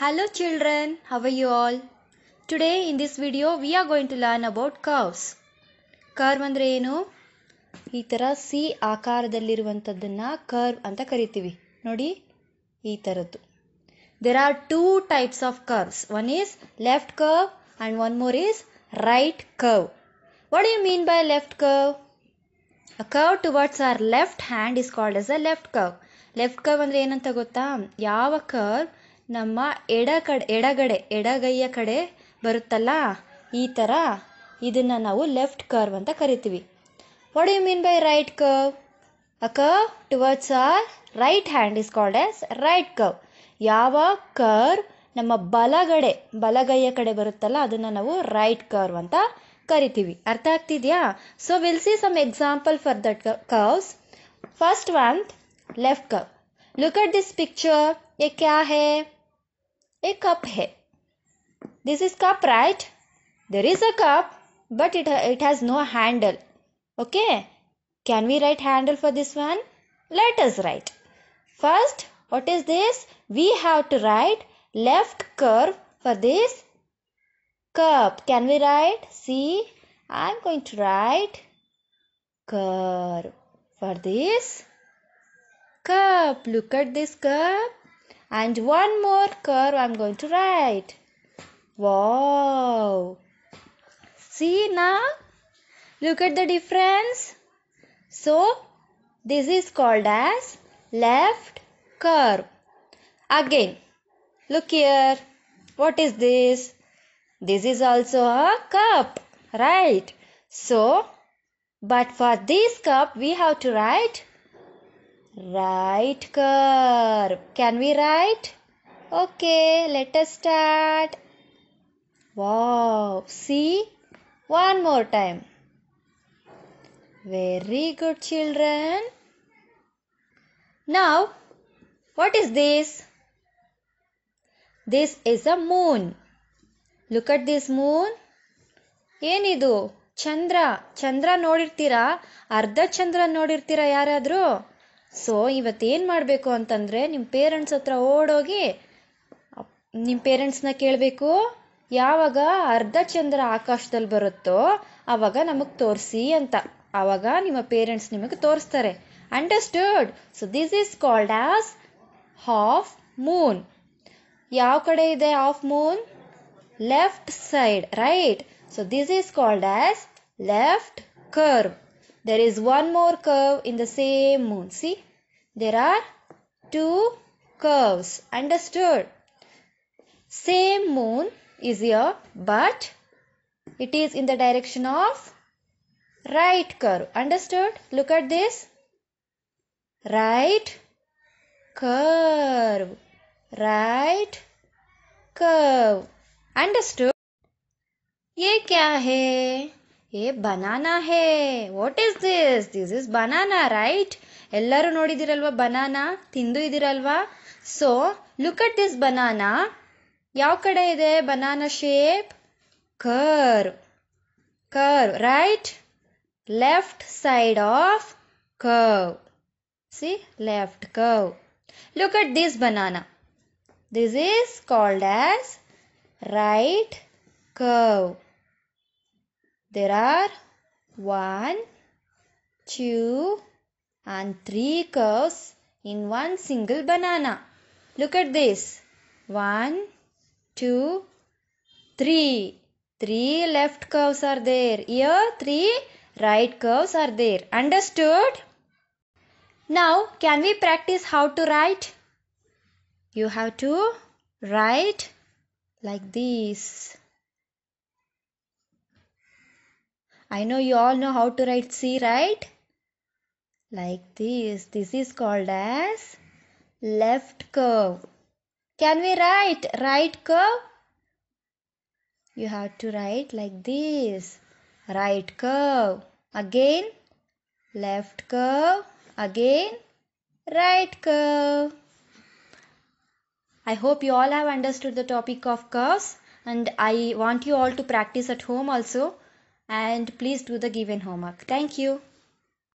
Hello children, how are you all? Today in this video we are going to learn about curves. Curve ಅಂದರೆ ಏನು ಈ ಥರ C ಆಕಾರದಲ್ಲಿರುವಂಥದ್ದನ್ನು curve ಅಂತ ಕರಿತೀವಿ ನೋಡಿ ಈ ಥರದ್ದು there are two types of curves one is left curve and one more is right curve what you mean by left curve a curve towards our left hand is called as a left curve left curve ಅಂದರೆ ಏನಂತ ಗೊತ್ತಾ ಯಾವ curve ನಮ್ಮ ಎಡ ಕಡೆ ಎಡಗಡೆ ಎಡಗೈಯ ಕಡೆ ಬರುತ್ತಲ್ಲ ಈ ಥರ ಇದನ್ನು ನಾವು ಲೆಫ್ಟ್ ಕರ್ವ್ ಅಂತ ಕರಿತೀವಿ what you mean by right curve a curve towards our right hand is called as right curve ಯಾವ ಕರ್ವ್ ನಮ್ಮ ಬಲಗಡೆ ಬಲಗೈಯ ಕಡೆ ಬರುತ್ತಲ್ಲ ಅದನ್ನು ನಾವು ರೈಟ್ ಕರ್ವ್ ಅಂತ ಕರಿತೀವಿ ಅರ್ಥ ಆಗ್ತಿದೆಯಾ so we'll see some example for that curves first one left curve look at this picture a ಕ್ಯಾ ಹೇ a cup है this is cup right there is a cup but it it has no handle okay can we write handle for this one let us write first what is this we have to write left curve for this cup can we write see i'm going to write curve for this cup look at this cup and one more curve I'm going to write. Wow! See now? Look at the difference. So, this is called as left curve. Again, look here. What is this? This is also a cup, right? So, but for this cup, we have to write right curve can we write okay let us start wow see one more time very good children now what is this this is a moon look at this moon ಏನಿದು ಚಂದ್ರ ಚಂದ್ರ ನೋಡಿರ್ತೀರಾ ಅರ್ಧ ಚಂದ್ರ ನೋಡಿರ್ತೀರಾ ಯಾರಾದರೂ so ಇವತ್ತೇನು ಮಾಡಬೇಕು ಅಂತಂದರೆ ನಿಮ್ಮ parents ಹತ್ರ ಓಡೋಗಿ ನಿಮ್ಮ ಪೇರೆಂಟ್ಸ್ನ ಕೇಳಬೇಕು ಯಾವಾಗ ಅರ್ಧ ಚಂದ್ರ ಆಕಾಶದಲ್ಲಿ ಬರುತ್ತೋ ಆವಾಗ ನಮಗೆ ತೋರಿಸಿ ಅಂತ ಆವಾಗ ನಿಮ್ಮ ಪೇರೆಂಟ್ಸ್ ನಿಮಗೆ ತೋರಿಸ್ತಾರೆ understood so this is called as half moon ಯಾವ ಕಡೆ ಇದೆ half moon left side right so this is called as left curve There is one more curve in the same moon. See, there are two curves. Understood? Same moon is here, but it is in the direction of right curve. Understood? Look at this. Right curve. Right curve. Understood? ये क्या है a banana ಹೇ what is this this is banana right ಎಲ್ಲರೂ ನೋಡಿದಿರಲ್ವಾ banana ತಿಂದು ಇದ್ದೀರಲ್ವಾ so look at this banana ಯಾವ ಕಡೆ ಇದೆ banana shape curve curve right left side of curve see left curve look at this banana this is called as right curve There are one, two and three curves in one single banana. Look at this. One, two, three. Three left curves are there. Here three right curves are there. Understood? Now can we practice how to write? You have to write like this. I know you all know how to write C, right? Like this. This is called as left curve. Can we write right curve? You have to write like this. Right curve. Again, left curve. Again, right curve. I hope you all have understood the topic of curves and I want you all to practice at home also and please do the given homework. Thank you.